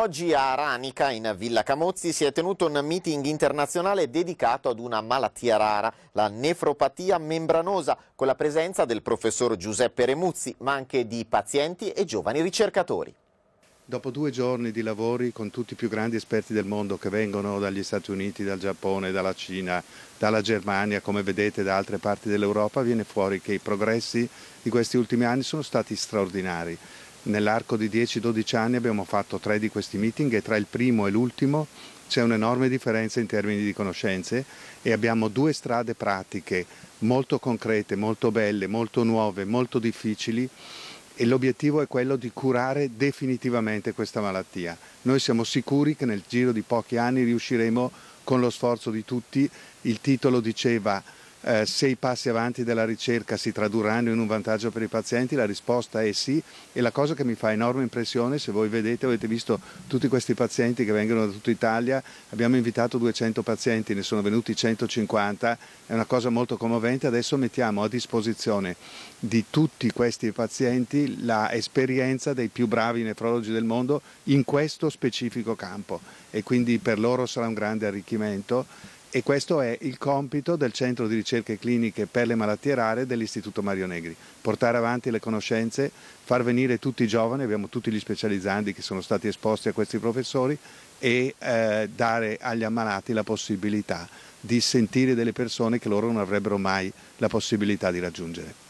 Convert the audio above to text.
Oggi a Aranica, in Villa Camozzi, si è tenuto un meeting internazionale dedicato ad una malattia rara, la nefropatia membranosa, con la presenza del professor Giuseppe Remuzzi, ma anche di pazienti e giovani ricercatori. Dopo due giorni di lavori con tutti i più grandi esperti del mondo che vengono dagli Stati Uniti, dal Giappone, dalla Cina, dalla Germania, come vedete da altre parti dell'Europa, viene fuori che i progressi di questi ultimi anni sono stati straordinari. Nell'arco di 10-12 anni abbiamo fatto tre di questi meeting e tra il primo e l'ultimo c'è un'enorme differenza in termini di conoscenze e abbiamo due strade pratiche molto concrete, molto belle, molto nuove, molto difficili e l'obiettivo è quello di curare definitivamente questa malattia. Noi siamo sicuri che nel giro di pochi anni riusciremo con lo sforzo di tutti, il titolo diceva eh, se i passi avanti della ricerca si tradurranno in un vantaggio per i pazienti, la risposta è sì e la cosa che mi fa enorme impressione, se voi vedete, avete visto tutti questi pazienti che vengono da tutta Italia, abbiamo invitato 200 pazienti, ne sono venuti 150, è una cosa molto commovente, adesso mettiamo a disposizione di tutti questi pazienti l'esperienza dei più bravi nefrologi del mondo in questo specifico campo e quindi per loro sarà un grande arricchimento e questo è il compito del Centro di Ricerche Cliniche per le Malattie Rare dell'Istituto Mario Negri, portare avanti le conoscenze, far venire tutti i giovani, abbiamo tutti gli specializzanti che sono stati esposti a questi professori e eh, dare agli ammalati la possibilità di sentire delle persone che loro non avrebbero mai la possibilità di raggiungere.